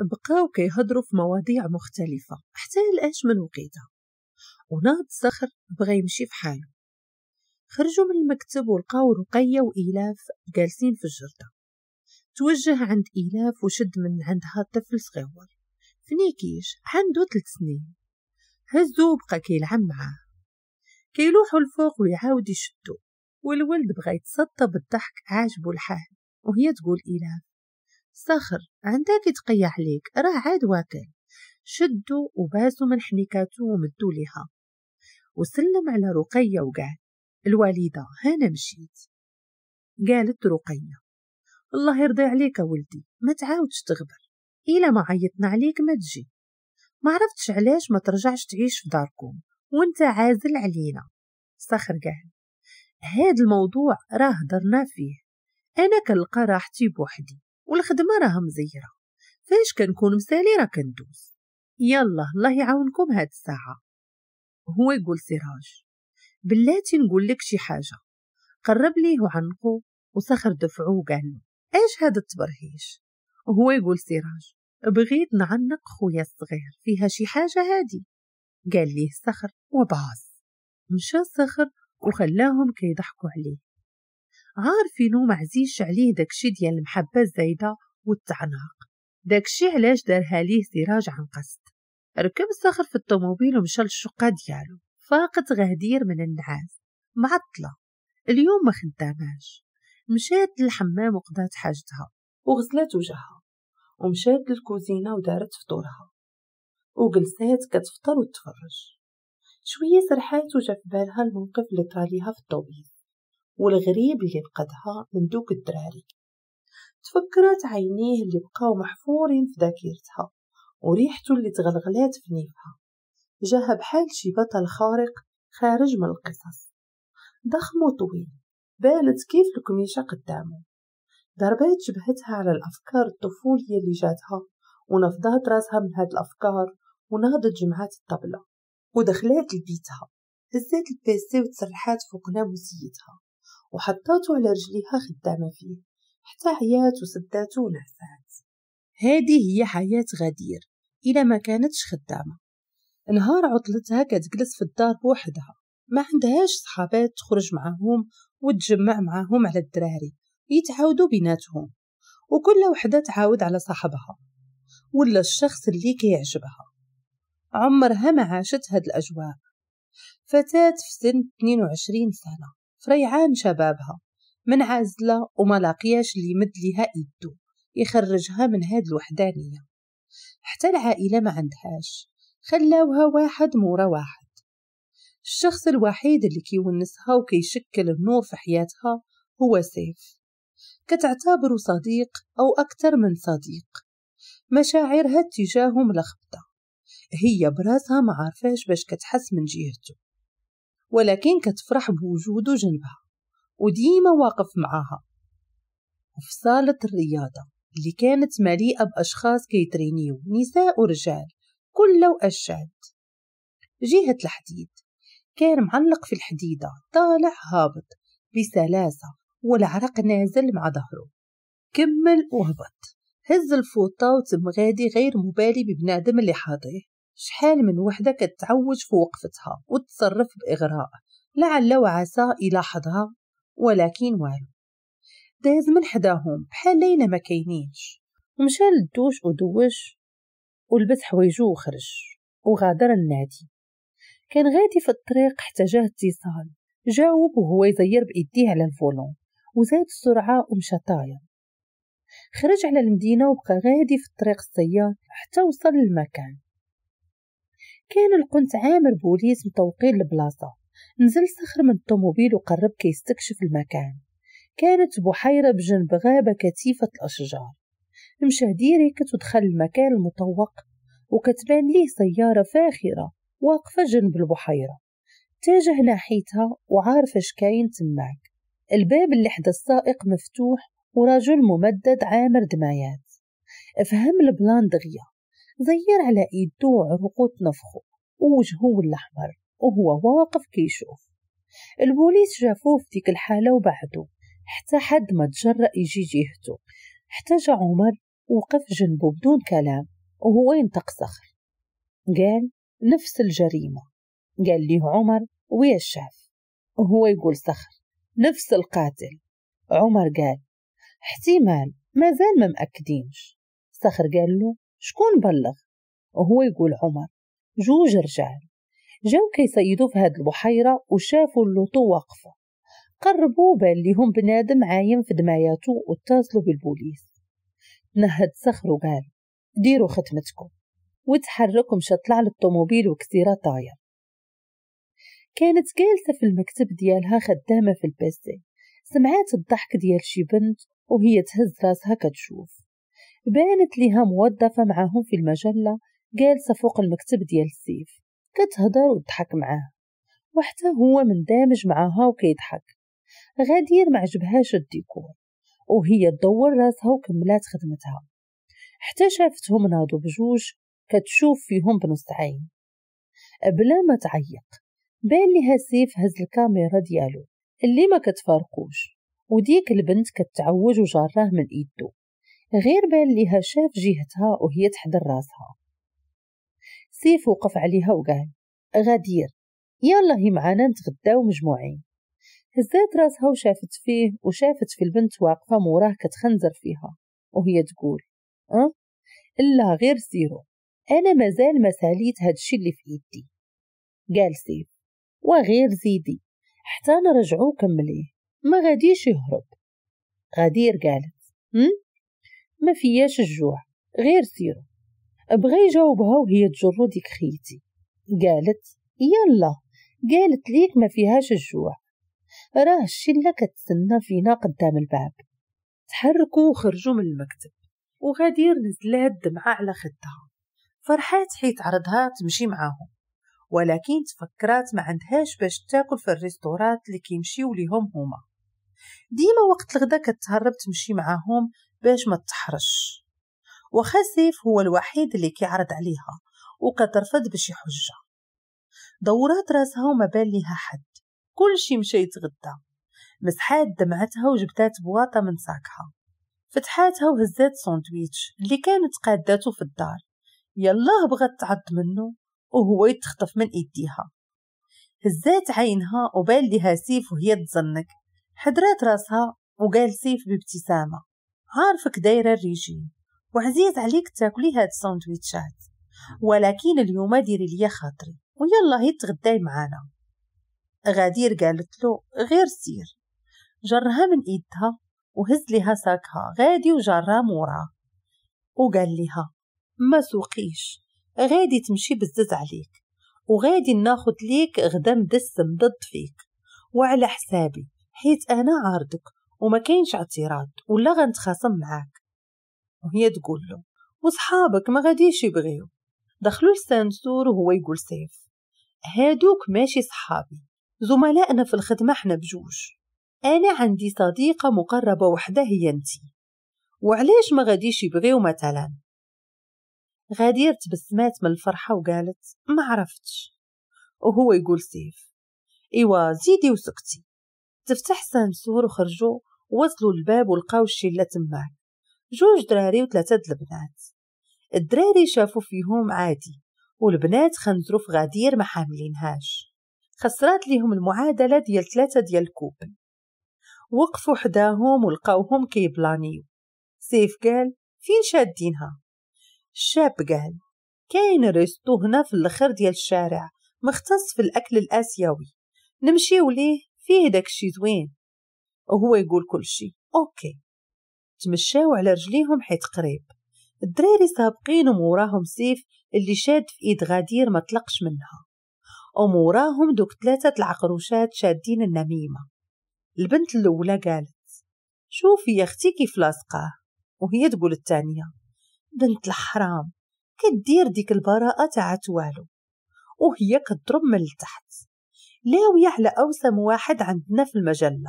بقاو كيهضروا في مواضيع مختلفة حتى الآش من وقيتها وناض صخر بغا يمشي في حاله خرجوا من المكتب ولقاو رقية وإيلاف جالسين في الجردة توجه عند إيلاف وشد من عندها طفل صغير فنيكيش عنده ثلاث سنين هزو بقى كيلعب معاه كيلوحوا الفوق ويعاود يشدو والولد بغا يتسطى بالضحك عاجبو الحال وهي تقول إيلاف صخر عندك تقيا عليك راه عاد واكل شدو وبازو من حنيكاتو ومدو ليها وسلم على رقية وقال الوالدة هانا مشيت قالت رقية الله يرضي عليك ولدي ما تعاودش تغبر إلا ما عيطنا عليك ما تجي ما عرفتش علاش ما ترجعش تعيش في داركم وانت عازل علينا صخر قال هاد الموضوع راه هضرنا فيه انا كنلقى راحتي بوحدي والخدمة راها مزيرة فاش كنكون مسالي راه كندوز يلا الله يعاونكم هاد الساعة هو يقول سراج بلاتي نقول لك شي حاجة قرب ليه وعنقه وصخر دفعو وقال له ايش هاد التبرهيش هو يقول سراج بغيت نعنق خويا الصغير فيها شي حاجة هادي قال ليه الصخر وباص مشى الصخر وخلاهم كيضحكوا عليه عارفينو معزيش عليه داكشي ديال المحبة الزايدة والتعناق داكشي علاش دارها ليه سراج عن قصد ركب صخر في الطوموبيل ومشى للشقة ديالو فاقت غدير من النعاس معطلة اليوم ما خداماش مشات للحمام وقضات حاجتها وغسلات وجهها ومشات للكوزينة ودارت فطورها وجلسات كتفطر وتفرج شوية سرحات وجا في بالها الموقف اللي طرا ليها في الطوبيس والغريب اللي فقدها من دوك الدراري تفكرت عينيه اللي بقاو محفورين في ذاكرتها وريحته اللي تغلغلات في نيفها جاها بحال شي بطل خارق خارج من القصص ضخم وطويل بالت كيف الكميشة قدامه ضربات جبهتها على الأفكار الطفولية اللي جاتها ونفضات راسها من هاد الأفكار ونهضت جمعات الطبلة ودخلات لبيتها هزات البيسي وتسرحات فوق ناموسيتها وحطاتو على رجليها خدامة فيه حتى عيات وسداته ونعسات هذه هي حياة غدير إلى ما كانتش خدامة نهار عطلتها كتجلس في الدار بوحدها ما عندهاش صحابات تخرج معاهم وتجمع معاهم على الدراري يتعاودوا بيناتهم وكل وحدة تعاود على صاحبها ولا الشخص اللي كيعجبها عمرها ما عاشت هاد الأجواء فتاة في سن 22 سنة فريعان شبابها منعزلة وما لاقياش اللي يمد ليها إيدو يخرجها من هاد الوحدانية حتى العائلة ما عندهاش خلاوها واحد مورا واحد الشخص الوحيد اللي كيونسها وكيشكل النور في حياتها هو سيف كتعتبره صديق أو أكثر من صديق مشاعرها تجاهه ملخبطة هي براسها ما عارفاش باش كتحس من جهته ولكن كتفرح بوجوده جنبها وديما واقف معاها وفي صالة الرياضة اللي كانت مليئة بأشخاص كيترينيو نساء ورجال كل وأشاد جهة الحديد كان معلق في الحديدة طالع هابط بسلاسة والعرق نازل مع ظهره كمل وهبط هز الفوطة وتم غادي غير مبالي ببنادم اللي حاضيه شحال من وحدة كتعوج في وقفتها وتصرف بإغراء لعل وعسى يلاحظها ولكن والو داز من حداهم بحال ليلى ما كاينينش ومشى للدوش ودوش ولبس حوايجو وخرج وغادر النادي كان غادي في الطريق حتى جاه اتصال جاوب وهو يزير بإيديه على الفولون وزاد السرعة ومشى طاير خرج على المدينة وبقى غادي في الطريق السيار حتى وصل للمكان كان القنت عامر بوليس مطوقين البلاصة نزل صخر من الطوموبيل وقرب كيستكشف المكان كانت بحيرة بجنب غابة كثيفة الأشجار مشى ديريكت ودخل المكان المطوق وكتبان ليه سيارة فاخرة واقفة جنب البحيرة تاجه ناحيتها وعارف اش كاين تماك الباب اللي حدا السائق مفتوح ورجل ممدد عامر دمايات فهم البلان دغيا زير على ايدو عرقوت نفخه ووجهو الأحمر وهو واقف كيشوف البوليس شافوه في ديك الحالة وبعدو حتى حد ما تجرأ يجي جهته حتى جا عمر وقف جنبه بدون كلام وهو ينطق صخر قال نفس الجريمة قال ليه عمر ويا الشاف وهو يقول صخر نفس القاتل عمر قال احتمال ما زال ما مأكدينش صخر قال له شكون بلغ وهو يقول عمر جوج رجال جاو كيصيدوا في هاد البحيرة وشافوا اللوطو واقفة قربوا بان ليهم بنادم عايم في دماياتو واتصلوا بالبوليس تنهد صخر وقال ديروا ختمتكم وتحرك مشى طلع للطوموبيل وكسيرة طاير كانت جالسة في المكتب ديالها خدامة في البازي سمعات الضحك ديال شي بنت وهي تهز راسها كتشوف بانت ليها موظفة معاهم في المجلة جالسة فوق المكتب ديال السيف كتهضر وتضحك معاه وحتى هو مندمج معاها وكيضحك غدير ما عجبهاش الديكور وهي تدور راسها وكملات خدمتها حتى شافتهم ناضوا بجوج كتشوف فيهم بنص عين بلا ما تعيق بان ليها سيف هز الكاميرا ديالو اللي ما كتفارقوش وديك البنت كتعوج وجراه من ايدو غير بان ليها شاف جهتها وهي تحضر راسها سيف وقف عليها وقال غدير يلا هي معانا نتغداو مجموعين هزات راسها وشافت فيه وشافت في البنت واقفة موراه كتخنزر فيها وهي تقول أه؟ إلا غير سيرو أنا مازال ما ساليت هادشي اللي في يدي قال سيف وغير زيدي حتى نرجعو كمليه ما غاديش يهرب غدير قالت هم؟ ما فياش الجوع غير سيرو بغا يجاوبها وهي تجرو ديك خيتي قالت يلا قالت ليك ما فيهاش الجوع راه الشلة كتسنى فينا قدام الباب تحركوا وخرجوا من المكتب وغدير نزلها الدمعة على خدها فرحات حيت عرضها تمشي معاهم ولكن تفكرات ما عندهاش باش تاكل في الريستورات اللي كيمشيو ليهم هما ديما وقت الغدا كتهرب تمشي معاهم باش ما تحرش وخسيف هو الوحيد اللي كيعرض عليها وقد رفض باش حجة دورات راسها وما بان ليها حد كل شي مشى يتغدى مسحات دمعتها وجبتات بواطة من ساكها فتحاتها وهزات ساندويتش اللي كانت قاداتو في الدار يلاه بغات تعض منه وهو يتخطف من ايديها هزات عينها وبان ليها سيف وهي تزنك حدرات راسها وقال سيف بابتسامة عارفك دايرة الريجيم وعزيز عليك تاكلي هاد الساندويتشات ولكن اليوم ديري ليا خاطري ويلا هي تغداي معانا غدير قالت له غير سير جرها من ايدها وهز ليها ساكها غادي وجرها مورا وقال ليها ما سوقيش غادي تمشي بزز عليك وغادي ناخد ليك غدا مدسم ضد فيك وعلى حسابي حيت انا عارضك وما كاينش اعتراض ولا غنتخاصم معاك وهي تقول له وصحابك ما غاديش يبغيو دخلوا لسانسور وهو يقول سيف هادوك ماشي صحابي زملائنا في الخدمة حنا بجوج أنا عندي صديقة مقربة وحدة هي انتي وعلاش ما غاديش يبغيو مثلا غادير تبسمات من الفرحة وقالت ما عرفتش وهو يقول سيف إيوا زيدي وسكتي تفتح سانسور وخرجوا وصلوا الباب ولقاو الشلة تماك جوج دراري وثلاثة البنات الدراري شافوا فيهم عادي والبنات خنزرو في غدير ما حاملينهاش خسرات ليهم المعادلة ديال ثلاثة ديال الكوب وقفوا حداهم ولقاوهم كيبلانيو سيف قال فين شادينها الشاب قال كاين ريستو هنا في الاخر ديال الشارع مختص في الاكل الاسيوي نمشيو ليه فيه داكشي زوين وهو يقول كل شيء أوكي تمشاو على رجليهم حيت قريب الدراري سابقين وموراهم سيف اللي شاد في ايد غدير ما طلقش منها وموراهم دوك ثلاثة العقروشات شادين النميمة البنت الأولى قالت شوفي يا اختي كيف لاصقاه وهي تقول الثانية بنت الحرام كدير ديك البراءة تاعت والو وهي كضرب من التحت لاوية على أوسم واحد عندنا في المجلة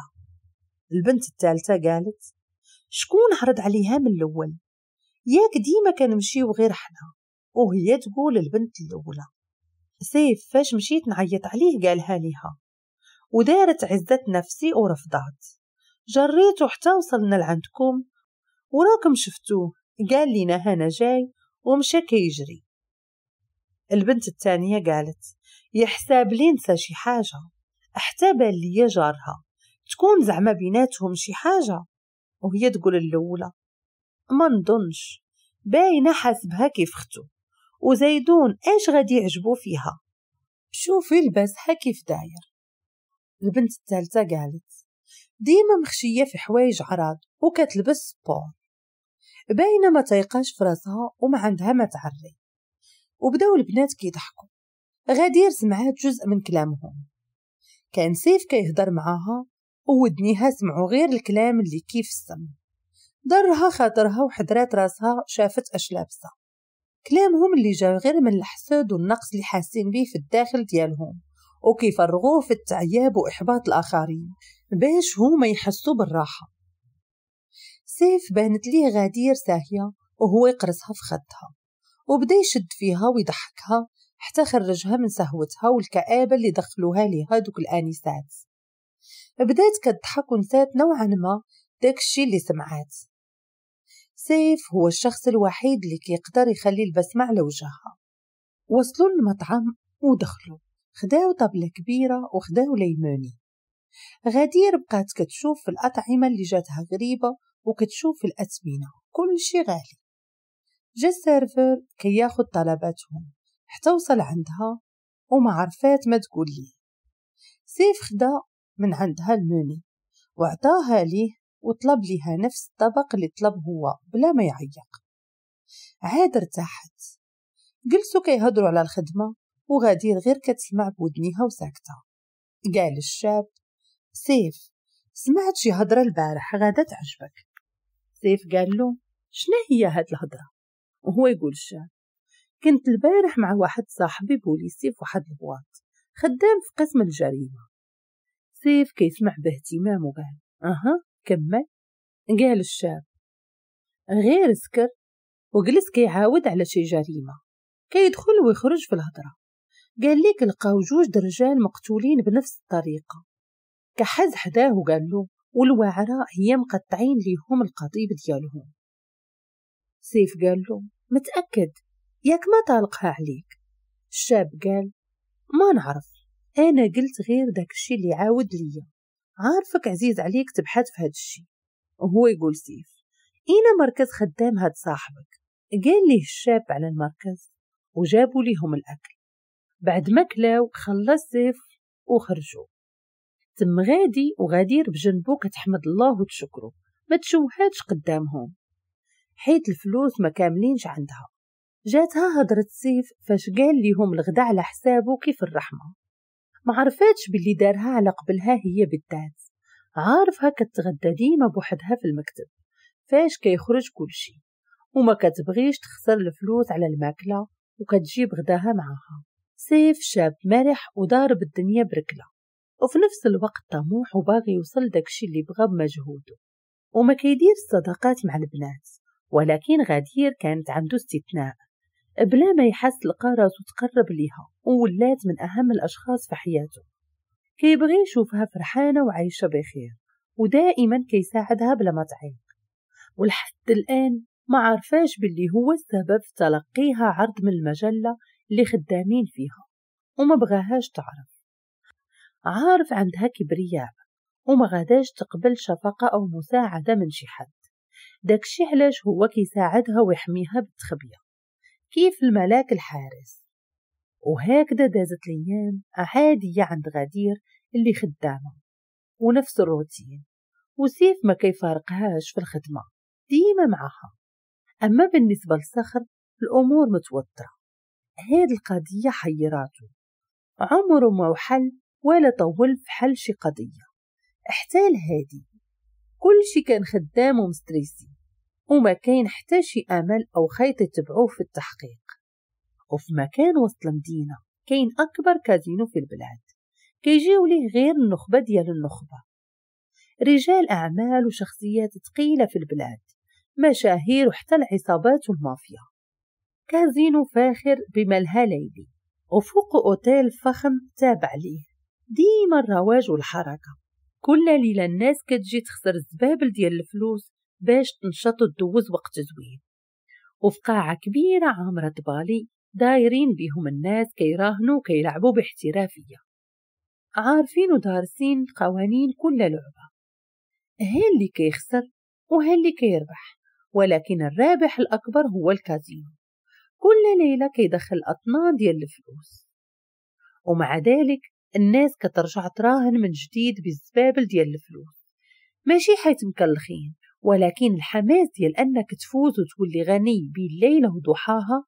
البنت الثالثة قالت شكون عرض عليها من الأول ياك ديما كنمشيو غير حنا وهي تقول البنت الأولى سيف فاش مشيت نعيط عليه قالها ليها ودارت عزة نفسي ورفضات جريتو حتى وصلنا لعندكم وراكم شفتوه قال لينا هانا جاي ومشى كيجري البنت الثانية قالت يحساب لي نسى شي حاجة احتبل لي جارها تكون زعما بيناتهم شي حاجة وهي تقول الأولى ما نظنش باينة حاسبها كيف ختو وزيدون اش غادي يعجبو فيها شوفي لباسها كيف داير البنت الثالثة قالت ديما مخشية في حوايج عراض وكتلبس سبور باينة ما تيقاش في راسها وما عندها ما تعري وبداو البنات كيضحكوا غادير سمعات جزء من كلامهم كان سيف كيهضر معاها وودنيها سمعوا غير الكلام اللي كيف السم ضرها خاطرها وحضرات راسها شافت أش لابسة كلامهم اللي جا غير من الحسد والنقص اللي حاسين بيه في الداخل ديالهم وكيفرغوه في التعياب وإحباط الآخرين باش هما يحسوا بالراحة سيف بانت ليه غدير ساهية وهو يقرصها في خدها وبدا يشد فيها ويضحكها حتى خرجها من سهوتها والكآبة اللي دخلوها ليها دوك الآنسات بدات كضحك ونسات نوعا ما داكشي اللي سمعات سيف هو الشخص الوحيد اللي كيقدر يخلي البسمة على وجهها وصلوا للمطعم ودخلوا خداو طبلة كبيرة وخداو ليموني غدير بقات كتشوف في الأطعمة اللي جاتها غريبة وكتشوف في الأثمنة كل شي غالي جا السيرفر كي ياخد طلباتهم حتى وصل عندها وما عرفات ما تقول لي سيف خدا من عندها الموني واعطاها ليه وطلب ليها نفس الطبق اللي طلب هو بلا ما يعيق عاد ارتاحت جلسوا كيهضروا على الخدمة وغادير غير كتسمع بودنيها وساكتة قال الشاب سيف سمعت شي هضرة البارح غادا تعجبك سيف قال له شنو هي هاد الهضرة وهو يقول الشاب كنت البارح مع واحد صاحبي بوليسي في واحد البواط خدام في قسم الجريمة سيف كيسمع باهتمام وقال اها كمل قال الشاب غير سكر وجلس كيعاود على شي جريمة كيدخل ويخرج في الهضرة قال ليك لقاو جوج درجال مقتولين بنفس الطريقة كحز حداه وقال له والوعرة هي مقطعين ليهم القضيب ديالهم سيف قال له متأكد ياك ما طالقها عليك الشاب قال ما نعرف أنا قلت غير داك الشي اللي عاود ليا عارفك عزيز عليك تبحث في هاد الشي وهو يقول سيف إينا مركز خدام هاد صاحبك قال ليه الشاب على المركز وجابوا ليهم الأكل بعد ما كلاو خلص سيف وخرجوا تم غادي وغادير بجنبو كتحمد الله وتشكره ما تشوهاتش قدامهم حيت الفلوس ما كاملينش عندها جاتها هضرة سيف فاش قال ليهم الغدا على حسابه كيف الرحمة ما عرفتش باللي دارها على قبلها هي بالذات عارفها كتغدى ديما بوحدها في المكتب فاش كيخرج كلشي وما كتبغيش تخسر الفلوس على الماكلة وكتجيب غداها معاها سيف شاب مرح وضارب الدنيا بركلة وفي نفس الوقت طموح وباغي يوصل داكشي اللي بغى بمجهوده وما كيدير الصداقات مع البنات ولكن غدير كانت عنده استثناء بلا ما يحس القارة وتقرب تقرب ليها وولات من أهم الأشخاص في حياته كيبغي يشوفها فرحانة وعايشة بخير ودائما كيساعدها بلا ما تعيق ولحد الآن ما عرفاش باللي هو السبب في تلقيها عرض من المجلة اللي خدامين فيها وما بغاهاش تعرف عارف عندها كبرياء وما غاداش تقبل شفقة أو مساعدة من شي حد داكشي علاش هو كيساعدها ويحميها بالتخبية كيف الملاك الحارس وهكذا دازت الأيام عادية عند غدير اللي خدامة ونفس الروتين وسيف ما كيفارقهاش في الخدمة ديما معها أما بالنسبة لصخر الأمور متوترة هاد القضية حيراتو عمره ما وحل ولا طول في حل شي قضية حتى هادي كل شي كان خدام ومستريسي وما كان حتى شي أمل أو خيط يتبعوه في التحقيق وفي مكان وسط المدينة كاين أكبر كازينو في البلاد كيجيو ليه غير النخبة ديال النخبة رجال أعمال وشخصيات ثقيلة في البلاد مشاهير وحتى العصابات والمافيا كازينو فاخر بملها ليلي وفوق أوتيل فخم تابع ليه ديما الرواج والحركة كل ليلة الناس كتجي تخسر الزبابل ديال الفلوس باش تنشط تدوز وقت زوين وفي قاعة كبيرة عامرة بالي دايرين بيهم الناس كيراهنوا كيلعبوا باحترافية عارفين ودارسين قوانين كل لعبة هي اللي كيخسر وهي اللي كيربح ولكن الرابح الأكبر هو الكازينو كل ليلة كيدخل أطنان ديال الفلوس ومع ذلك الناس كترجع تراهن من جديد بالزبابل ديال الفلوس ماشي حيت مكلخين ولكن الحماس ديال أنك تفوز وتولي غني بين ليلة وضحاها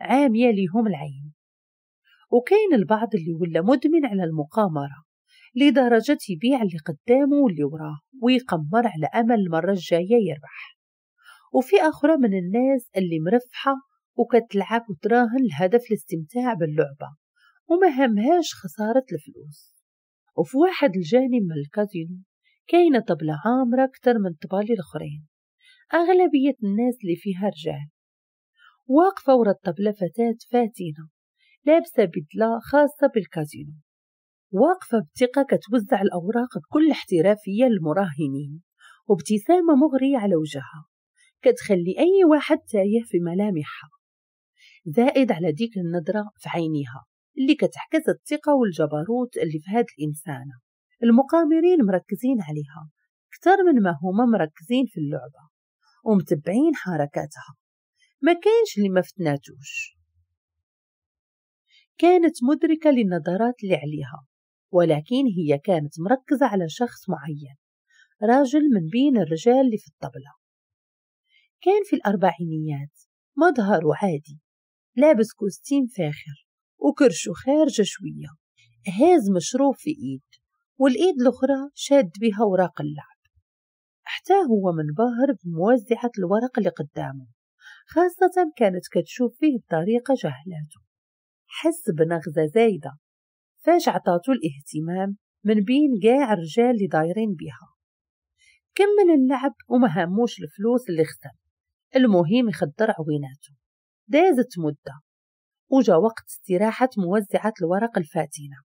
عامية ليهم العين وكاين البعض اللي ولا مدمن على المقامرة لدرجة يبيع اللي قدامه واللي وراه ويقمر على أمل المرة الجاية يربح وفي أخرى من الناس اللي مرفحة وكتلعب وتراهن الهدف الاستمتاع باللعبة وما همهاش خسارة الفلوس وفي واحد الجانب من الكازينو كاينة طبلة عامرة أكثر من طبالي الأخرين أغلبية الناس اللي فيها رجال واقفة ورا الطبلة فتاة فاتنة لابسة بدلة خاصة بالكازينو واقفة بثقة كتوزع الأوراق بكل احترافية للمراهنين وابتسامة مغرية على وجهها كتخلي أي واحد تايه في ملامحها زائد على ديك النظرة في عينيها اللي كتعكس الثقة والجبروت اللي في هاد الإنسانة المقامرين مركزين عليها أكثر من ما هما مركزين في اللعبة ومتبعين حركاتها ما كانش اللي ما فتناتوش كانت مدركة للنظرات اللي عليها ولكن هي كانت مركزة على شخص معين راجل من بين الرجال اللي في الطبلة كان في الأربعينيات مظهره عادي لابس كوستيم فاخر وكرشه خارجة شوية هاز مشروب في إيد والإيد الأخرى شاد بها أوراق اللعب حتى هو منبهر بموزعة الورق اللي قدامه خاصة كانت كتشوف فيه بطريقة جهلاته حس بنغزة زايدة فاش عطاتو الاهتمام من بين كاع الرجال اللي دايرين بها كمل اللعب وما هموش الفلوس اللي خدم المهم يخدر عويناتو دازت مدة وجا وقت استراحة موزعة الورق الفاتنة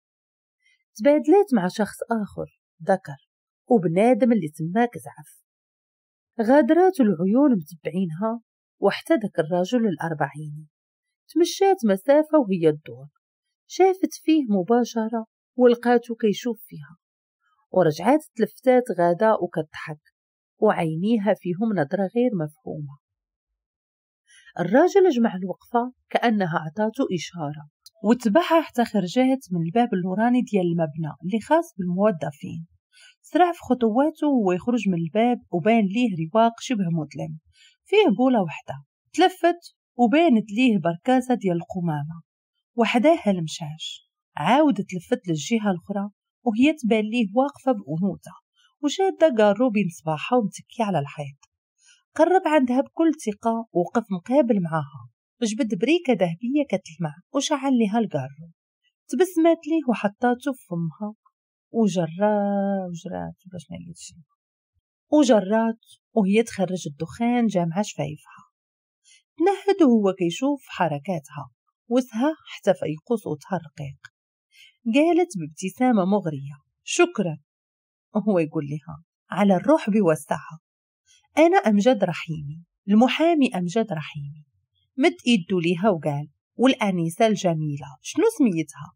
تبادلات مع شخص آخر ذكر وبنادم اللي تماك زعف غادرات العيون متبعينها واحتدك الرجل الأربعيني تمشات مسافة وهي الدور شافت فيه مباشرة ولقاته كيشوف فيها ورجعت تلفتات غادة وكتضحك وعينيها فيهم نظرة غير مفهومة الراجل جمع الوقفة كأنها عطاتو إشارة وتبعها حتى خرجات من الباب اللوراني ديال المبنى اللي خاص بالموظفين سرع في خطواته ويخرج يخرج من الباب وبان ليه رواق شبه مظلم فيه بولة وحدة تلفت وبانت ليه بركازة ديال القمامة وحداها المشاش عاود تلفت للجهة الأخرى وهي تبان ليه واقفة بأنوثة وشادة بين صباحة ومتكي على الحيط قرب عندها بكل ثقة وقف مقابل معاها جبد بريكة ذهبية كتلمع وشعل ليها القارو تبسمات ليه وحطاته في فمها وجرا وجرات باش ما يجيش وجرات وهي تخرج الدخان جامعة شفايفها تنهد وهو كيشوف حركاتها وسها حتى فيقص صوتها الرقيق قالت بابتسامة مغرية شكرا وهو يقول لها على الروح بوسعها أنا أمجد رحيمي المحامي أمجد رحيمي مد إيدو ليها وقال والأنيسة الجميلة شنو سميتها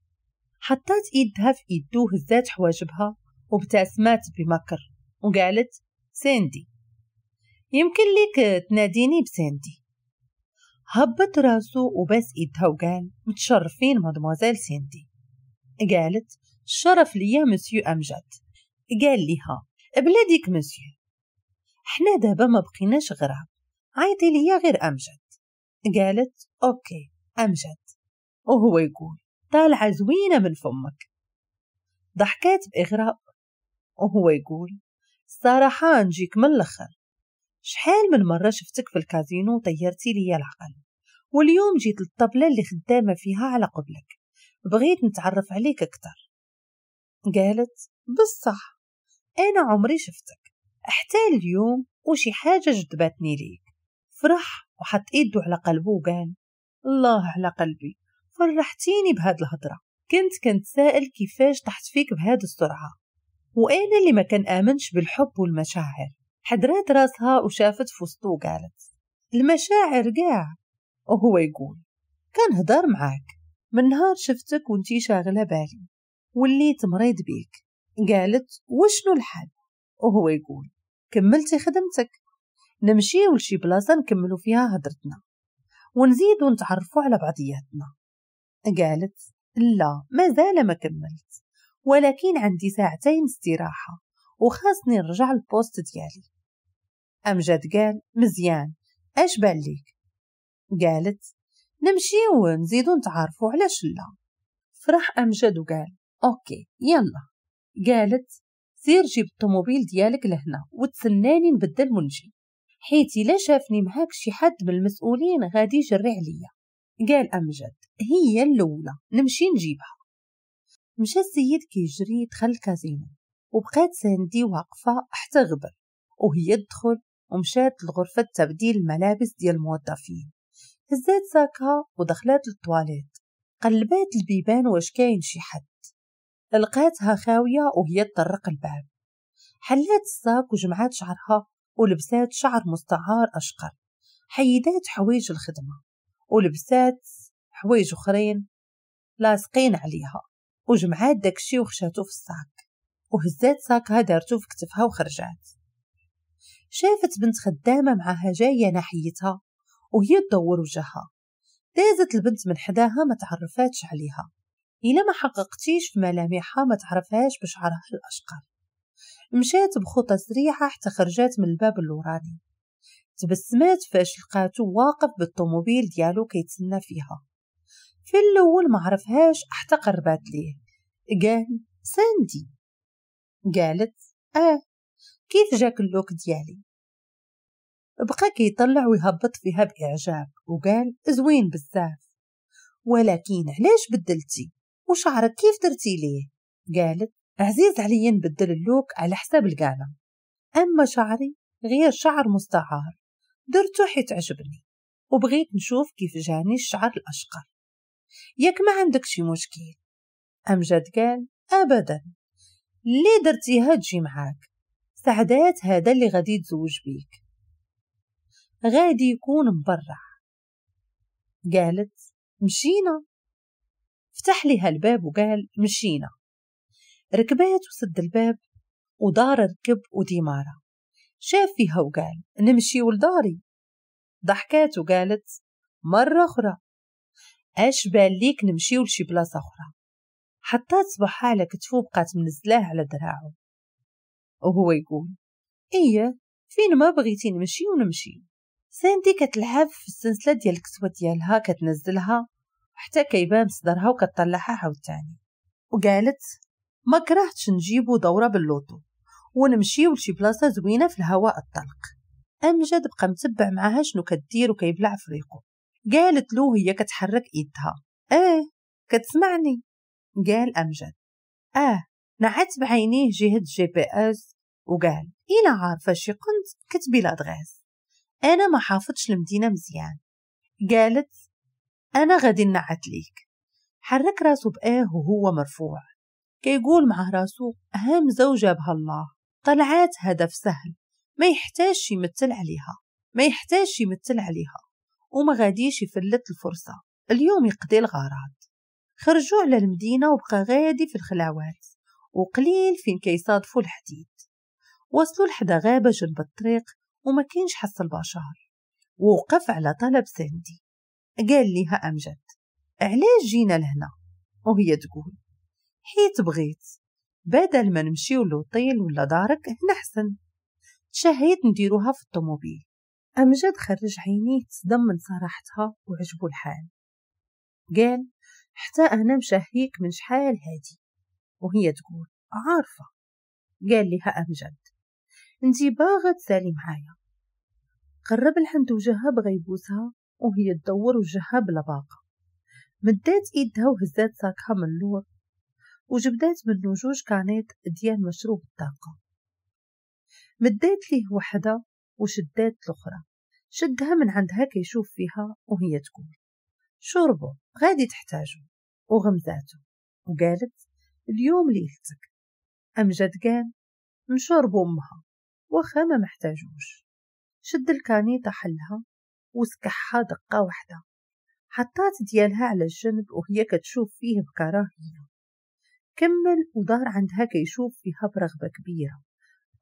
حطات إيدها في إيدو هزات حواجبها وابتسمات بمكر وقالت ساندي يمكن ليك تناديني بساندي هبط راسه وباس ايدها وقال متشرفين مادموزيل ساندي قالت شرف ليا مسيو امجد قال ليها بلاديك مسيو حنا دابا ما بقيناش غراب عيطي ليا غير امجد قالت اوكي امجد وهو يقول طالعه زوينه من فمك ضحكات باغراء وهو يقول صراحة نجيك من الأخر شحال من مرة شفتك في الكازينو وطيرتي ليا العقل واليوم جيت للطبلة اللي خدامة فيها على قبلك بغيت نتعرف عليك أكتر قالت بصح أنا عمري شفتك حتى اليوم وشي حاجة جذبتني ليك فرح وحط إيده على قلبه وقال الله على قلبي فرحتيني بهاد الهضرة كنت كنت سائل كيفاش طحت فيك بهاد السرعة وأنا اللي ما كان آمنش بالحب والمشاعر حدرات راسها وشافت فستو وقالت المشاعر قاع وهو يقول كان هدار معاك من نهار شفتك وانتي شاغلة بالي وليت مريض بيك قالت وشنو الحل وهو يقول كملتي خدمتك نمشيو لشي بلاصة نكملو فيها هدرتنا ونزيد نتعرفو على بعضياتنا قالت لا زال ما كملت ولكن عندي ساعتين استراحة وخاصني نرجع البوست ديالي أمجد قال مزيان أش بالك قالت نمشي ونزيدو نتعرفو علاش لا فرح أمجد وقال أوكي يلا قالت سير جيب الطوموبيل ديالك لهنا وتسناني نبدل منجي حيت الا شافني معاك شي حد من المسؤولين غادي يجري عليا قال امجد هي الاولى نمشي نجيبها مشى السيد كيجري دخل الكازينو وبقات ساندي واقفة حتى غبر وهي تدخل ومشات لغرفة تبديل الملابس ديال الموظفين هزات ساكها ودخلات للطواليت قلبات البيبان واش كاين شي حد لقاتها خاوية وهي تطرق الباب حلات الساك وجمعات شعرها ولبسات شعر مستعار أشقر حيدات حوايج الخدمة ولبسات حوايج أخرين لاصقين عليها وجمعات داكشي وخشاتو في الصاك وهزات صاكها دارتو في كتفها وخرجات شافت بنت خدامة معها جاية ناحيتها وهي تدور وجهها دازت البنت من حداها ما تعرفاتش عليها إلا ما حققتيش في ملامحها ما تعرفهاش بشعرها الأشقر مشات بخطى سريعة حتى خرجات من الباب اللوراني تبسمات فاش لقاتو واقف بالطوموبيل ديالو كيتسنى فيها في الأول معرفهاش حتى قربت ليه قال ساندي قالت آه كيف جاك اللوك ديالي بقى كيطلع ويهبط فيها بإعجاب وقال زوين بزاف ولكن علاش بدلتي وشعرك كيف درتي ليه قالت عزيز عليا نبدل اللوك على حساب القالة أما شعري غير شعر مستعار درتو حيت عجبني وبغيت نشوف كيف جاني الشعر الأشقر ياك ما عندك شي مشكل أمجد قال أبدا لي درتيها تجي معاك سعدات هذا اللي غادي يتزوج بيك غادي يكون مبرع قالت مشينا فتح لها الباب وقال مشينا ركبات وسد الباب ودار ركب وديمارة شاف فيها وقال نمشي ولداري ضحكات وقالت مرة أخرى اش باليك نمشيو لشي بلاصة أخرى حطات حالك كتفو بقات منزلاه على دراعو وهو يقول إيه فين ما بغيتي نمشي ونمشي ساندي كتلعب في السلسلة ديال الكسوة ديالها كتنزلها حتى كيبان صدرها وكتطلعها عاوتاني وقالت ما كرهتش نجيبو دورة باللوطو ونمشيو لشي بلاصة زوينة في الهواء الطلق أمجد بقى متبع معاها شنو كدير وكيبلع فريقو قالت له هي كتحرك إيدها آه كتسمعني قال أمجد آه نعت بعينيه جهة جي بي اس وقال إلا عارفة شي كنت كتبي لادغيس أنا ما حافظش المدينة مزيان قالت أنا غادي نعت ليك حرك راسو بآه وهو مرفوع كيقول مع راسو زوجة بها الله طلعات هدف سهل ما يحتاج يمثل عليها ما يحتاج يمثل عليها وما غاديش يفلت الفرصة اليوم يقضي الغراض خرجوا على المدينة وبقى غادي في الخلاوات وقليل فين كيصادفوا الحديد وصلوا لحدا غابة جنب الطريق وما كينش حس البشر ووقف على طلب ساندي قال ليها أمجد علاش جينا لهنا وهي تقول حيت بغيت بدل ما نمشيو لوطيل ولا دارك هنا حسن تشهيت نديروها في الطوموبيل أمجد خرج عينيه تصدم من صراحتها وعجبو الحال قال حتى أنا مشهيك من شحال هادي وهي تقول عارفة قال لها أمجد انتي باغا تسالي معايا قرب لعند وجهها بغا يبوسها وهي تدور وجهها بلا باقة مدات ايدها وهزات ساكها من اللور وجبدات منو جوج كانت ديال مشروب الطاقة مدات ليه وحدة وشدات الأخرى شدها من عندها كيشوف فيها وهي تقول شربه غادي تحتاجه وغمزاته وقالت اليوم ليلتك أمجد قال نشربو أمها وخا ما محتاجوش شد الكانيطة حلها وسكحها دقة واحدة حطات ديالها على الجنب وهي كتشوف فيه بكراهية كمل ودار عندها كيشوف فيها برغبة كبيرة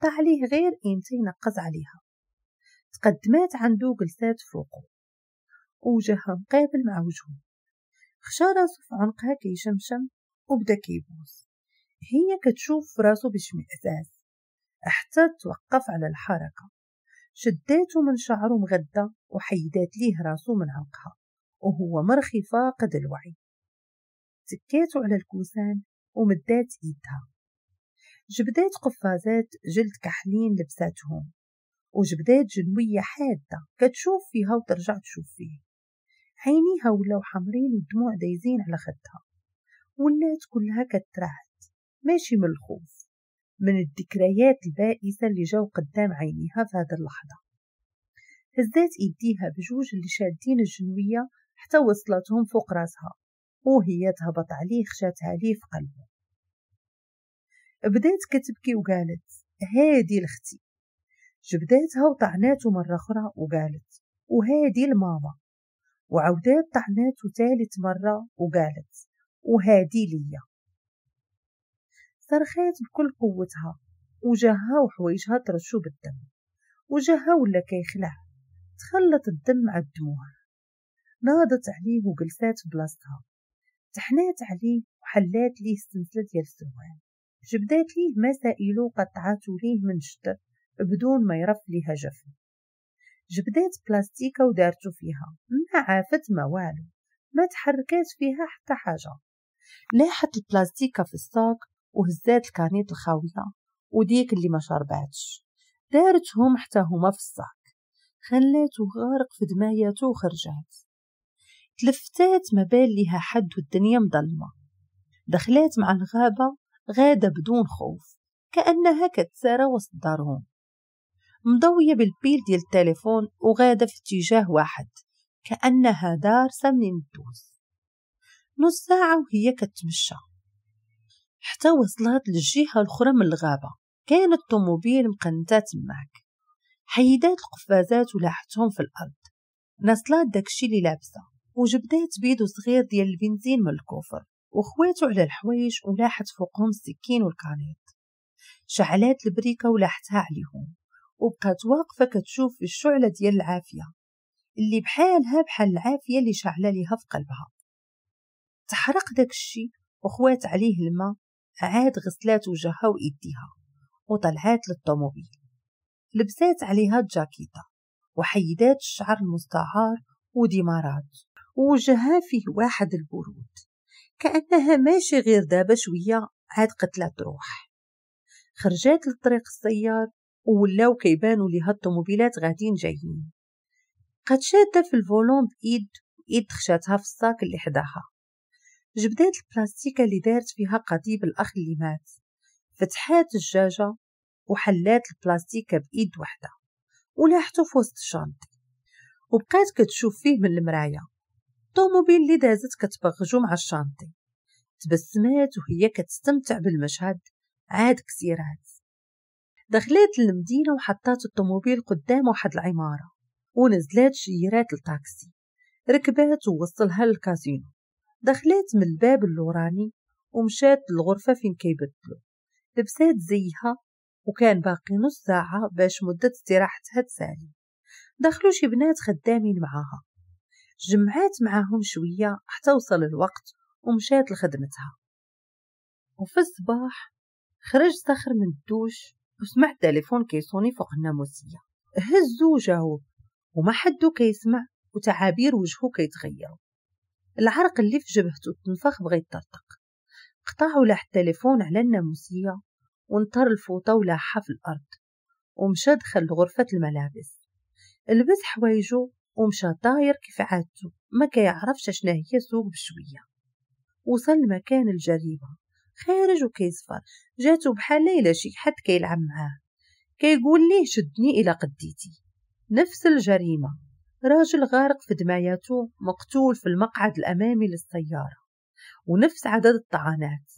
طع عليه غير إمتى ينقز عليها تقدمات عندو جلسات فوقو وجهها مقابل مع وجهو خشى راسو في عنقها كيشمشم وبدا كيبوس هي كتشوف راسو باشمئزاز حتى توقف على الحركة شداتو من شعرو مغدة وحيدات ليه راسو من عنقها وهو مرخي فاقد الوعي تكاتو على الكوسان ومدات إيدها جبدات قفازات جلد كحلين لبساتهم وجبدات جنوية حادة كتشوف فيها وترجع تشوف فيها عينيها ولاو حمرين ودموع دايزين على خدها والناس كلها كترعد ماشي من الخوف من الذكريات البائسة اللي جاو قدام عينيها في هذه اللحظة هزات إيديها بجوج اللي شادين الجنوية حتى وصلتهم فوق راسها وهي تهبط عليه خشاتها عليه في قلبه بدات كتبكي وقالت هادي لختي جبداتها وطعناته مرة أخرى وقالت وهادي لماما وعودات طعناته تالت مرة وقالت وهادي ليا صرخات بكل قوتها وجهها وحويجها ترشوا بالدم وجهها ولا كيخلع تخلط الدم مع الدموع ناضت عليه وجلسات في بلاصتها تحنات عليه وحلات ليه السلسلة ديال السروال جبدات ليه ما سائلو قطعاتو ليه من جدد بدون ما يرف ليها جفن جبدات بلاستيكة ودارتو فيها ما عافت ما والو ما تحركات فيها حتى حاجة لاحت البلاستيكة في الساك وهزات الكانيت الخاوية وديك اللي ما شرباتش دارتهم حتى هما في الساك خلاتو غارق في دماياتو وخرجات تلفتات ما بال ليها حد والدنيا مظلمة دخلات مع الغابة غادة بدون خوف كأنها كتسارى وسط دارهم مضوية بالبيل ديال التليفون وغادة في اتجاه واحد كأنها دار من الدوز نص ساعة وهي كتمشى حتى وصلت للجهة الأخرى من الغابة كان الطوموبيل مقنتة تماك حيدات القفازات ولاحتهم في الأرض نصلات داكشي اللي لابسة وجبدات بيدو صغير ديال البنزين من الكوفر وخواتو على الحوايج ولاحت فوقهم السكين والكانيط شعلات البريكة ولاحتها عليهم وبقات واقفة كتشوف الشعلة ديال العافية اللي بحالها بحال العافية اللي شعلة ليها في قلبها تحرق داك الشي وخوات عليه الماء عاد غسلات وجهها وإيديها وطلعات للطوموبيل لبسات عليها الجاكيطة وحيدات الشعر المستعار وديمارات ووجهها فيه واحد البرود كأنها ماشي غير دابا شوية عاد قتلات روح خرجات لطريق السيار ولاو كيبانوا ليها الطوموبيلات غاديين جايين قد شادة في الفولون بإيد إيد خشاتها في الساك اللي حداها جبدات البلاستيكة اللي دارت فيها قضيب الأخ اللي مات فتحات الجاجة وحلات البلاستيكة بإيد وحدة ولاحته في وسط الشنطة وبقات كتشوف فيه من المراية الطوموبيل اللي دازت كتبغجو مع الشنطي تبسمات وهي كتستمتع بالمشهد عاد كسيرات دخلت المدينة وحطات الطوموبيل قدام واحد العمارة ونزلت شيرات التاكسي ركبت ووصلها للكازينو دخلت من الباب اللوراني ومشات للغرفة فين كيبدلو لبسات زيها وكان باقي نص ساعة باش مدة استراحتها تسالي دخلوا شي بنات خدامين معاها جمعات معاهم شوية حتى وصل الوقت ومشات لخدمتها وفي الصباح خرج صخر من الدوش وسمع تليفون كيصوني فوق الناموسية هز وجهه وما حدو كيسمع وتعابير وجهه كيتغيروا العرق اللي في جبهته تنفخ بغا يطرطق قطعوا له التليفون على الناموسية ونطر الفوطة ولاحها في الأرض ومشى دخل لغرفة الملابس لبس حوايجو ومشى طاير كيف عادته ما كيعرفش شنو هي سوق بشوية وصل مكان الجريمة خارج وكيصفر جاتو بحال ليلى شي حد كيلعب معاه كيقول ليه شدني إلى قديتي نفس الجريمة راجل غارق في دماياتو مقتول في المقعد الأمامي للسيارة ونفس عدد الطعنات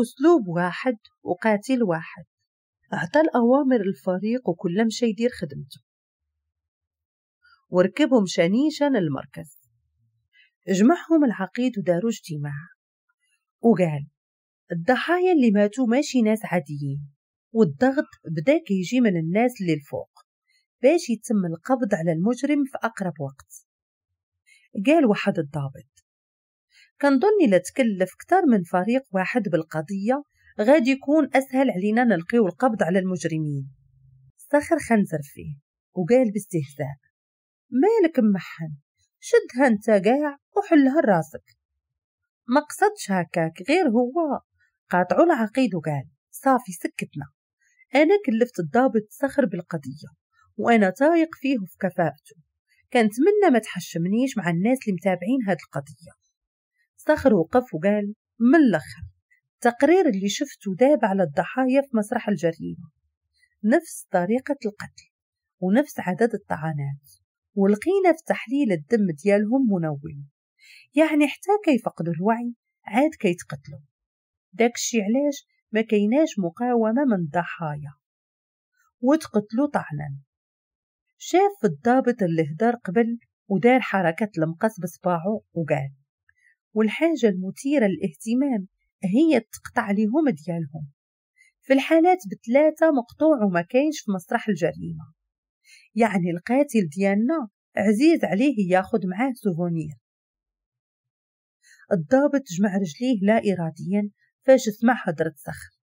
أسلوب واحد وقاتل واحد أعطى الأوامر للفريق وكل مشى يدير خدمته وركبهم شنيشا المركز جمعهم العقيد وداروا اجتماع وقال الضحايا اللي ماتوا ماشي ناس عاديين والضغط بدا كيجي من الناس اللي الفوق باش يتم القبض على المجرم في أقرب وقت قال واحد الضابط كنظن لا تكلف كتر من فريق واحد بالقضية غادي يكون أسهل علينا نلقيو القبض على المجرمين سخر خنزر فيه وقال باستهزاء مالك محن شدها انت قاع وحلها راسك ما قصدش هكاك غير هو قاطعوا العقيد وقال صافي سكتنا أنا كلفت الضابط صخر بالقضية وأنا تايق فيه في كفاءته كنتمنى ما تحشمنيش مع الناس اللي متابعين هاد القضية صخر وقف وقال من الأخر التقرير اللي شفته داب على الضحايا في مسرح الجريمة نفس طريقة القتل ونفس عدد الطعنات ولقينا في تحليل الدم ديالهم منوم يعني حتى كيفقدوا الوعي عاد كيتقتلوا داكشي علاش ما كيناش مقاومة من الضحايا وتقتلو طعنا شاف الضابط اللي هدار قبل ودار حركة المقص بصباعه وقال والحاجة المثيرة للاهتمام هي التقطع ليهم ديالهم في الحالات بثلاثة مقطوع وما كاينش في مسرح الجريمة يعني القاتل ديالنا عزيز عليه ياخد معاه سوفونير الضابط جمع رجليه لا إراديا فاش سمع هضرة صخر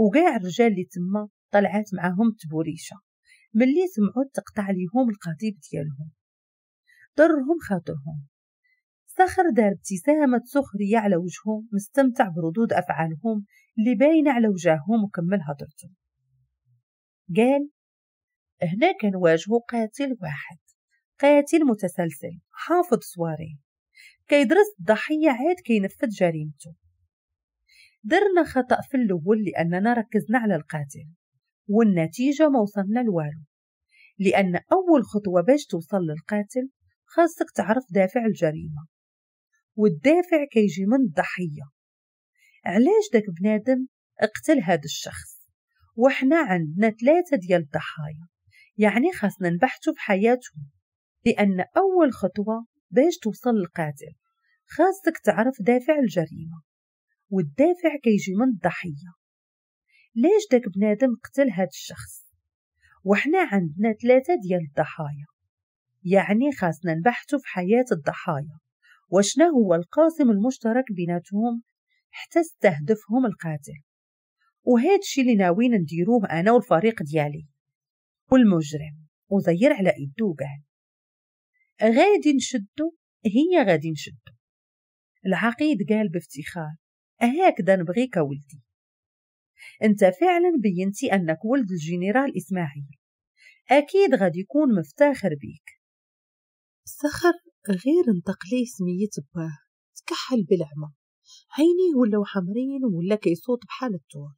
وكاع الرجال اللي تما طلعات معاهم تبوريشه ملي سمعوا تقطع ليهم القضيب ديالهم ضرهم خاطرهم صخر دار ابتسامة سخرية على وجهه مستمتع بردود أفعالهم اللي باينة على وجههم وكمل هضرته قال هنا كان واجهه قاتل واحد قاتل متسلسل حافظ سواري كيدرس الضحية عاد كينفذ جريمته درنا خطأ في الأول لأننا ركزنا على القاتل والنتيجة ما وصلنا لوالو لأن أول خطوة باش توصل للقاتل خاصك تعرف دافع الجريمة والدافع كيجي من الضحية علاش داك بنادم اقتل هاد الشخص وحنا عندنا ثلاثة ديال الضحايا يعني خاصنا نبحثوا في حياتهم لأن أول خطوة باش توصل للقاتل خاصك تعرف دافع الجريمة والدافع كيجي من الضحية ليش داك بنادم قتل هاد الشخص وحنا عندنا ثلاثة ديال الضحايا يعني خاصنا نبحثوا في حياة الضحايا وشنا هو القاسم المشترك بيناتهم حتى استهدفهم القاتل وهاد الشي اللي ناويين نديروه أنا والفريق ديالي والمجرم وزير على إيدو قال غادي نشدو هي غادي نشدو العقيد قال بافتخار هكذا نبغيك ولدي انت فعلا بينتي انك ولد الجنرال اسماعيل اكيد غادي يكون مفتخر بيك سخر غير انتقلي سمية باه تكحل بالعمى عينيه ولاو حمرين ولا كيصوت بحال التور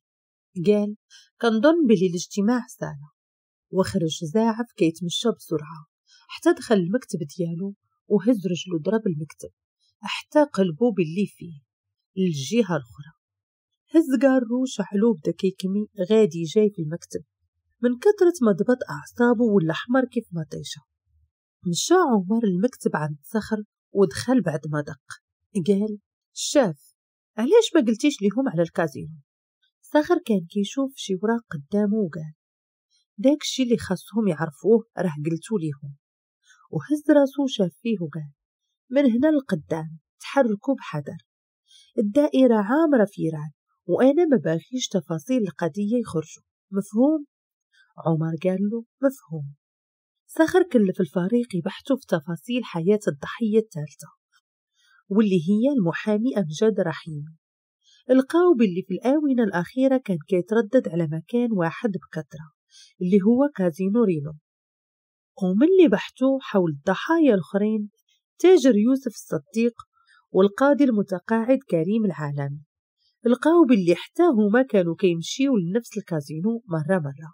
قال كنظن بلي الاجتماع سالة وخرج زاعف كيتمشى بسرعة حتى دخل المكتب ديالو وهز رجلو ضرب المكتب حتى قلبو باللي فيه للجهة الأخرى هز قارو حلوب دكيكمي غادي جاي في المكتب من كثرة ما ضبط أعصابه والأحمر حمر كيف ما تيشه مشى عمر المكتب عند صخر ودخل بعد ما دق قال شاف علاش ما قلتيش ليهم على الكازينو صخر كان كيشوف شي وراق قدامه وقال داكشي اللي خاصهم يعرفوه راه قلتو ليهم وهز راسو شاف فيه وقال من هنا لقدام تحركوا بحذر الدائرة عامرة في فيران وأنا ما باغيش تفاصيل القضية يخرجوا مفهوم؟ عمر قال له مفهوم صخر كلف الفريق يبحثوا في تفاصيل حياة الضحية الثالثة واللي هي المحامي أمجد رحيم القاوب باللي في الآونة الأخيرة كان كيتردد على مكان واحد بكثرة اللي هو كازينو رينو ومن اللي بحثوا حول الضحايا الأخرين تاجر يوسف الصديق والقاضي المتقاعد كريم العالم لقاو باللي حتى هما كانوا كيمشيو لنفس الكازينو مرة مرة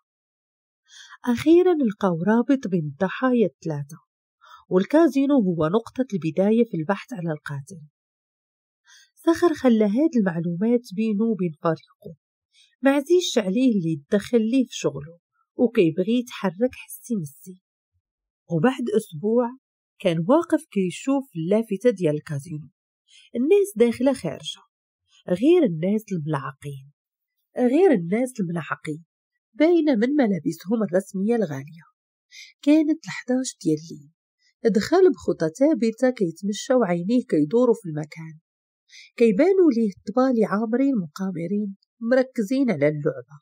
أخيرا لقاو رابط بين الضحايا الثلاثة والكازينو هو نقطة البداية في البحث على القاتل سخر خلى هاد المعلومات بينو وبين فريقه معزيش عليه اللي يدخل ليه في شغله وكيبغي يتحرك حسي مسي وبعد أسبوع كان واقف كيشوف اللافتة ديال الكازينو الناس داخله خارجه غير الناس الملعقين غير الناس الملعقين باينة من ملابسهم الرسمية الغالية كانت الحداش ديال الليل دخل بخطى ثابتة كيتمشى وعينيه كيدوروا في المكان كيبانوا ليه الطبالي عامرين مقامرين مركزين على اللعبة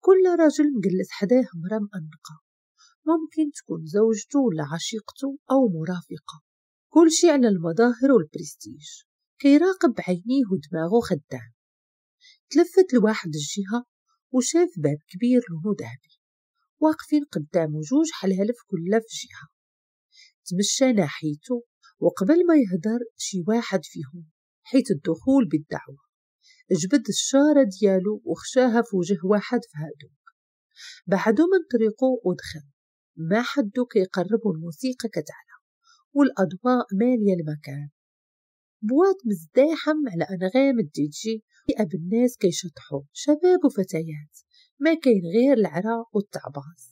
كل راجل مجلس حداه مرا مأنقة ممكن تكون زوجته ولا عشيقته أو مرافقة كل شيء على المظاهر والبرستيج كيراقب بعينيه ودماغه خدام تلفت لواحد الجهة وشاف باب كبير لونه ذهبي واقفين قدامه جوج حلالف كل في جهة تمشى ناحيته وقبل ما يهدر شي واحد فيهم حيت الدخول بالدعوة جبد الشارة ديالو وخشاها في وجه واحد في هادوك بعدو من طريقه ودخل ما حدو كيقربو الموسيقى كتعلى والأضواء مالية المكان بواط مزداحم على أنغام الدي جي الناس كيشطحو شباب وفتيات ما كاين غير العرا والتعباس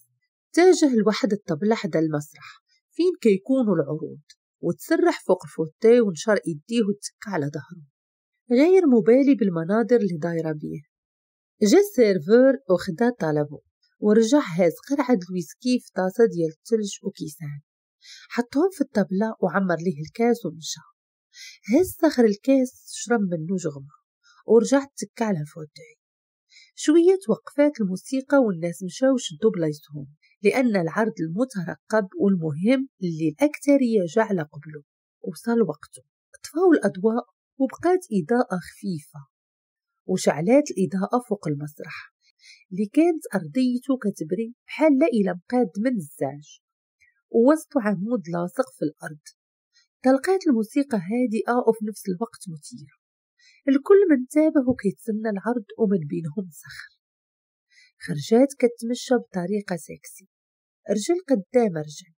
تاجه لواحد الطبلة حدا المسرح فين كيكونوا العروض وتسرح فوق الفوتي ونشر إيديه وتك على ظهره غير مبالي بالمناظر اللي دايرة بيه جا السيرفور وخدا طلبو ورجع هاز قرعة الويسكي في طاسة ديال التلج وكيسان حطهم في الطبلة وعمر ليه الكاس ومشى هز صخر الكاس شرب منه جغمة ورجعت تكعلها فوتعي شوية وقفات الموسيقى والناس مشاو شدوا بلايصهم لأن العرض المترقب والمهم اللي الأكثرية جعل قبله وصل وقته طفاو الأضواء وبقات إضاءة خفيفة وشعلات الإضاءة فوق المسرح اللي كانت أرضيته كتبري بحال إلى مقاد من الزاج ووسط عمود لاصق في الأرض تلقات الموسيقى هادئة وفي نفس الوقت مثيرة الكل من تابه كيتسنى العرض ومن بينهم صخر خرجات كتمشى بطريقة سكسي رجل قدام رجل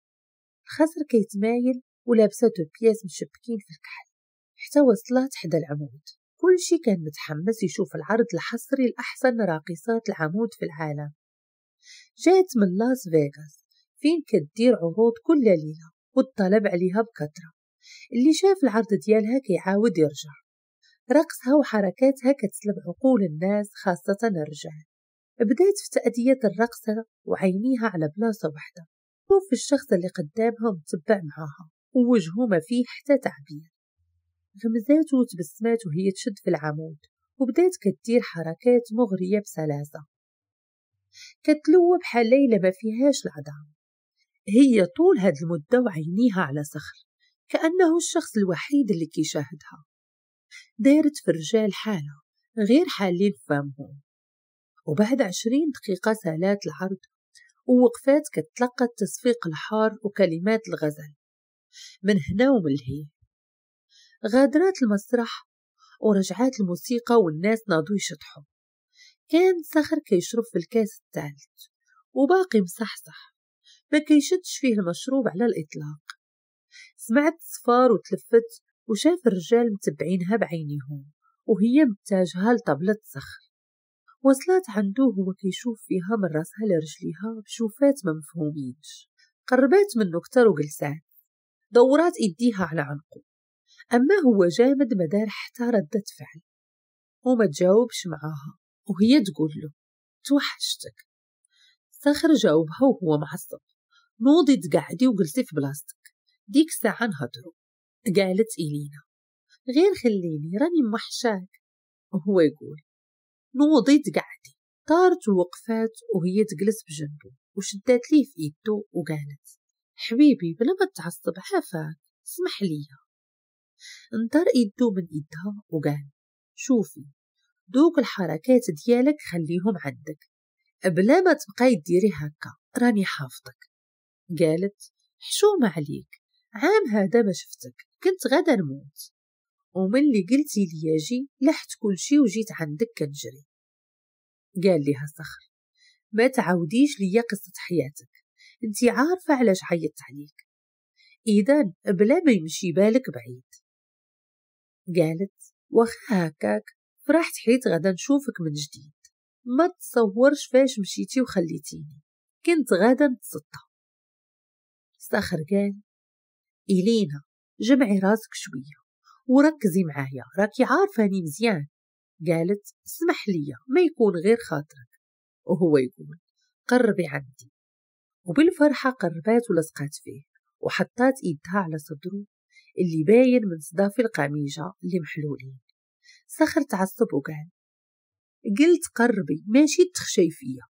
الخصر كيتمايل ولابساتو بياس مشبكين في الكحل حتى وصلات حدا العمود كل شي كان متحمس يشوف العرض الحصري لأحسن راقصات العمود في العالم جات من لاس فيغاس فين كدير عروض كل ليلة والطلب عليها بكثرة اللي شاف العرض ديالها كيعاود يرجع رقصها وحركاتها كتسلب عقول الناس خاصة الرجال بدات في تأدية الرقصة وعينيها على بلاصة واحدة شوف الشخص اللي قدامها متبع معاها ووجهه ما فيه حتى تعبير غمزات وتبسمات وهي تشد في العمود وبدات كدير حركات مغرية بسلاسة كتلوى بحال ليلة ما فيهاش العظام هي طول هاد المدة وعينيها على صخر كأنه الشخص الوحيد اللي كيشاهدها دارت في الرجال حالة غير حالين فمهم وبعد عشرين دقيقة سالات العرض ووقفات كتلقى التصفيق الحار وكلمات الغزل من هنا وملهي غادرات المسرح ورجعات الموسيقى والناس ناضوا يشطحوا كان صخر كيشرب في الكاس الثالث وباقي مصحصح ما كيشدش فيه المشروب على الإطلاق سمعت صفار وتلفت وشاف الرجال متبعينها بعينيهم وهي متاجهة لطبلة صخر وصلت عندو هو كيشوف فيها من راسها لرجليها بشوفات ما مفهومينش قربات منو كتر وجلسات دورات ايديها على عنقو اما هو جامد مدار حتى ردة فعل وما تجاوبش معاها وهي تقول له توحشتك صخر جاوبها وهو معصب نوضي تقعدي وجلسي في بلاصتك ديك الساعة نهضرو قالت إلينا غير خليني راني محشاك وهو يقول نوضيت قعدي طارت ووقفات وهي تجلس بجنبه وشدات ليه في يدو وقالت حبيبي بلا ما تعصب عافاك اسمح ليا نطر يدو من يدها وقال شوفي دوك الحركات ديالك خليهم عندك بلا ما تبقاي ديري هكا راني حافظك قالت حشومة عليك عام هذا ما شفتك كنت غدا نموت ومن اللي قلتي لي اجي لحت كل شي وجيت عندك كنجري قال لها الصخر ما تعاوديش ليا قصة حياتك انت عارفة علاش عيطت عليك إذا بلا ما يمشي بالك بعيد قالت واخا هكاك فرحت حيت غدا نشوفك من جديد ما تصورش فاش مشيتي وخليتيني كنت غدا نتسطى صخر قال إلينا جمعي راسك شوية وركزي معايا راكي عارفاني مزيان قالت اسمح لي ما يكون غير خاطرك وهو يقول قربي عندي وبالفرحة قربات ولصقات فيه وحطات إيدها على صدره اللي باين من صداف القميجة اللي محلولين سخر تعصب وقال قلت قربي ماشي تخشي فيا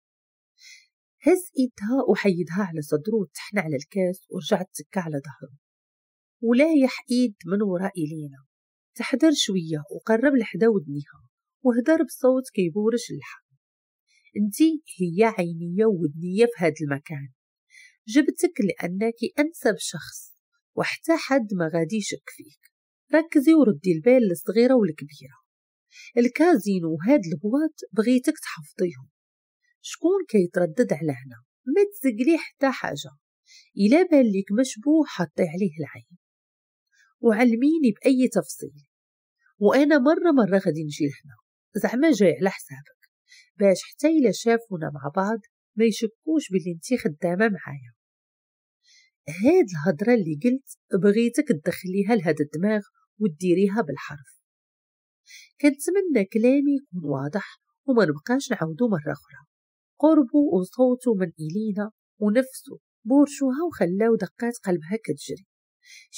هز إيدها وحيدها على صدره وتحن على الكاس ورجعت تكا على ظهره ولا ايد من وراء إلينا تحضر شوية وقرب لحدا ودنيها وهدر بصوت كيبورش اللحم انتي هي عينية ودنية في هاد المكان جبتك لأنك أنسب شخص وحتى حد ما غادي يشك فيك ركزي وردي البال الصغيرة والكبيرة الكازينو وهاد البواط بغيتك تحفظيهم شكون كيتردد على هنا ما تزقلي حتى حاجة إلا بان ليك مشبوه حطي عليه العين وعلميني بأي تفصيل وأنا مرة مرة غادي نجي لهنا زعما جاي على حسابك باش حتى إلا شافونا مع بعض ما يشكوش باللي انتي خدامة معايا هاد الهضرة اللي قلت بغيتك تدخليها لهاد الدماغ وتديريها بالحرف كنتمنى كلامي يكون واضح وما نبقاش نعاودو مرة أخرى قربوا وصوتوا من إلينا ونفسوا بورشوها وخلاو دقات قلبها كتجري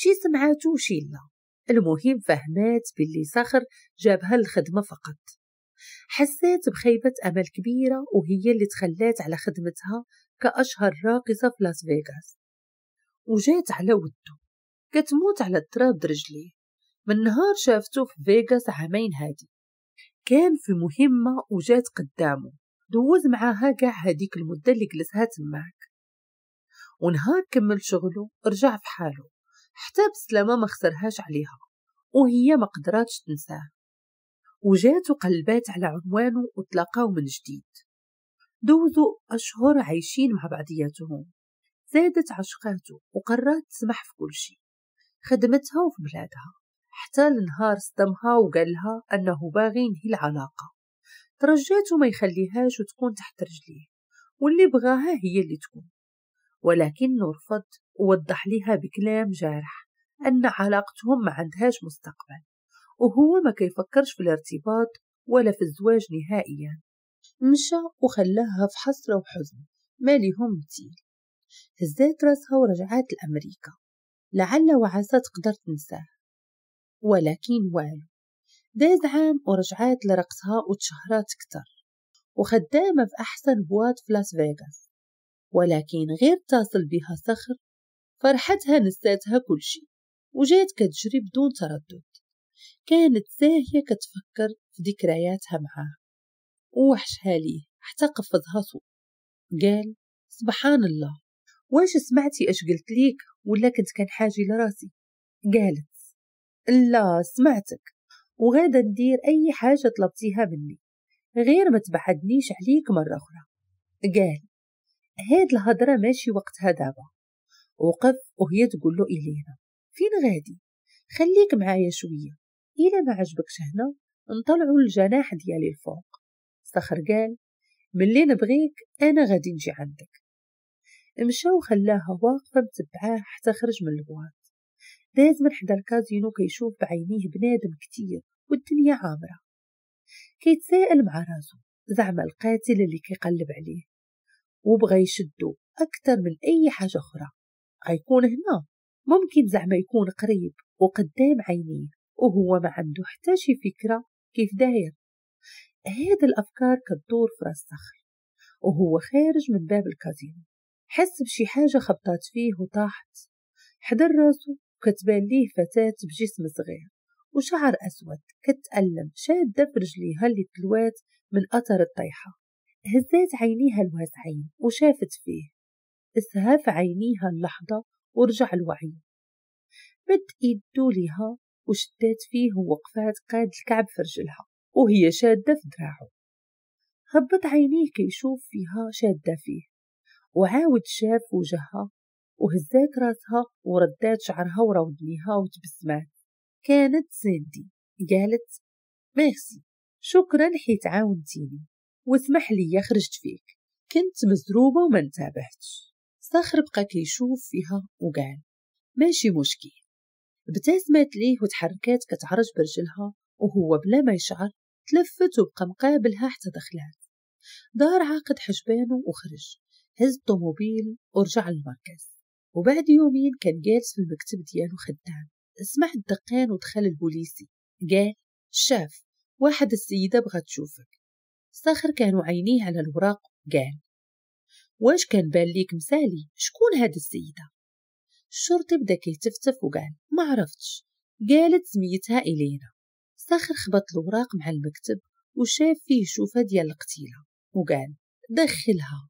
شي سمعاتو وشي لا المهم فهمات باللي صخر جابها الخدمة فقط حسات بخيبة أمل كبيرة وهي اللي تخلات على خدمتها كأشهر راقصة في لاس فيغاس وجات على ودو كتموت على التراب رجليه من نهار شافته في فيغاس عامين هادي كان في مهمة وجات قدامه دوز معاها كاع هاديك المدة اللي جلسها تماك ونهار كمل شغله رجع في حاله حتى بسلامة ما خسرهاش عليها وهي ما قدراتش تنساه وجات وقلبات على عنوانه وتلاقاو من جديد دوزوا أشهر عايشين مع بعضياتهم زادت عشقاته وقررت تسمح في كل شيء خدمتها وفي بلادها حتى النهار صدمها وقالها أنه باغي ينهي العلاقة ترجاته ما يخليهاش وتكون تحت رجليه واللي بغاها هي اللي تكون ولكنه رفض ووضح لها بكلام جارح أن علاقتهم ما عندهاش مستقبل وهو ما كيفكرش في الارتباط ولا في الزواج نهائيا مشى وخلاها في حسرة وحزن ما لهم مثيل هزات راسها ورجعت لأمريكا لعل وعسى تقدر تنساه ولكن والو داز عام ورجعت لرقصها وتشهرات كتر وخدامة في أحسن بواد في لاس فيغاس ولكن غير تصل بها صخر فرحتها نساتها كل شيء وجات كتجري بدون تردد كانت ساهية كتفكر في ذكرياتها معاه ووحشها ليه حتى قفزها صوت قال سبحان الله واش سمعتي اش قلت ليك ولا كنت كان حاجي لراسي قالت لا سمعتك وغادا ندير اي حاجه طلبتيها مني غير ما تبعدنيش عليك مره اخرى قال هاد الهضرة ماشي وقتها دابا وقف وهي تقول له إلينا فين غادي خليك معايا شوية إلا ما عجبكش هنا نطلعوا الجناح ديالي الفوق صخر قال ملي نبغيك أنا غادي نجي عندك مشى وخلاها واقفة متبعاه حتى خرج من البواط داز من حدا الكازينو كيشوف بعينيه بنادم كتير والدنيا عامرة كيتساءل مع راسو زعما القاتل اللي كيقلب عليه وبغى يشدو أكثر من أي حاجة أخرى غيكون هنا ممكن زعما يكون قريب وقدام عينيه وهو ما عنده حتى شي فكرة كيف داير هاد الأفكار كتدور في راس صخر وهو خارج من باب الكازينو حس بشي حاجة خبطات فيه وطاحت حضر راسو وكتبان ليه فتاة بجسم صغير وشعر أسود كتألم شادة في رجليها اللي تلوات من أثر الطيحة هزات عينيها الواسعين وشافت فيه اسهاف عينيها اللحظة ورجع الوعي مد إيدو ليها وشدات فيه ووقفات قاد الكعب في رجلها وهي شادة في دراعه هبط عينيه كيشوف فيها شادة فيه وعاود شاف وجهها وهزات راسها وردات شعرها وراود ليها وتبسمات كانت سادي قالت ميرسي شكرا حيت عاونتيني واسمح لي خرجت فيك كنت مزروبة وما انتبهتش صخر بقى كيشوف فيها وقال ماشي مشكل ابتسمت ليه وتحركات كتعرج برجلها وهو بلا ما يشعر تلفت وبقى مقابلها حتى دخلات دار عقد حجبانه وخرج هز الطوموبيل ورجع للمركز وبعد يومين كان جالس في المكتب ديالو خدام سمع الدقان ودخل البوليسي قال شاف واحد السيدة بغات تشوفك صخر كانوا عينيه على الوراق قال واش كان بان ليك مسالي شكون هاد السيدة الشرطي بدا كيتفتف وقال ما عرفتش قالت سميتها إلينا صخر خبط الوراق مع المكتب وشاف فيه شوفة ديال القتيلة وقال دخلها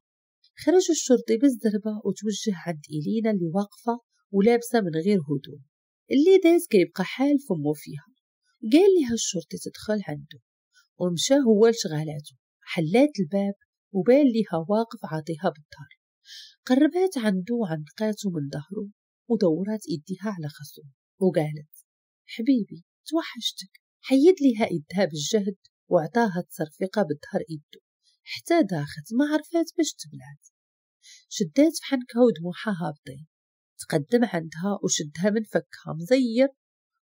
خرج الشرطي بالزربة وتوجه عند إلينا اللي واقفة ولابسة من غير هدوم اللي داز كيبقى حال فمو فيها قال لها الشرطي تدخل عنده ومشى هو لشغالاتو حلات الباب وبان ليها واقف عاطيها بالدار قربات عندو وعنقاتو من ظهرو ودورات إيديها على خصو وقالت حبيبي توحشتك حيد ليها إيدها بالجهد وعطاها تصرفقة بالظهر إيدو حتى داخت ما عرفات باش تبلعت شدات حنكها ودموعها هابطين تقدم عندها وشدها من فكها مزير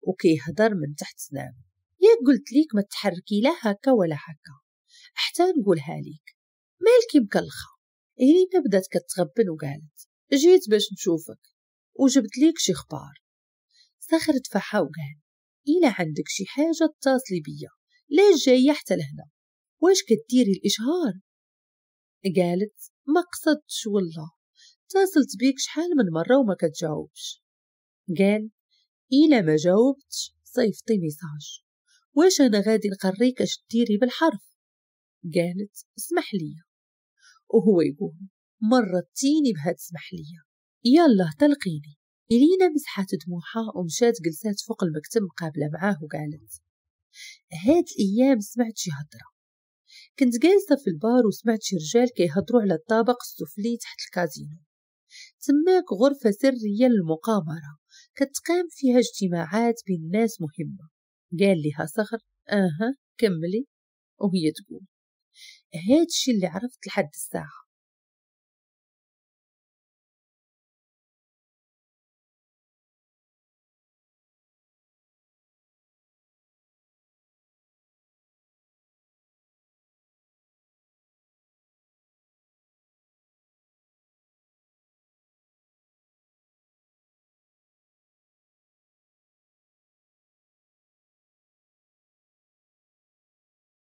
وكيهضر من تحت سنانه ياك قلت ليك ما تحركي لا هكا ولا هكا حتى نقولها ليك مالكي مكلخه هنا يعني بدات كتغبن وقالت جيت باش نشوفك وجبت ليك شي خبار سخرت فحا وقال الا عندك شي حاجه اتصلي بيا ليش جايه حتى لهنا واش كديري الاشهار قالت ما قصدتش والله اتصلت بيك شحال من مره وما كتجاوبش قال الا ما جاوبتش صيفطي ميساج واش أنا غادي نقريك اش ديري بالحرف قالت اسمح ليا وهو يقول مرتيني بهاد اسمح ليا يلا تلقيني إلينا مسحات دموعها ومشات جلسات فوق المكتب مقابلة معاه وقالت هاد الأيام سمعت شي هضرة كنت جالسة في البار وسمعت شي رجال كيهضروا على الطابق السفلي تحت الكازينو تماك غرفة سرية للمقامرة كتقام فيها اجتماعات بين ناس مهمة قال لها صخر اها كملي وهي تقول هاد الشي اللي عرفت لحد الساعة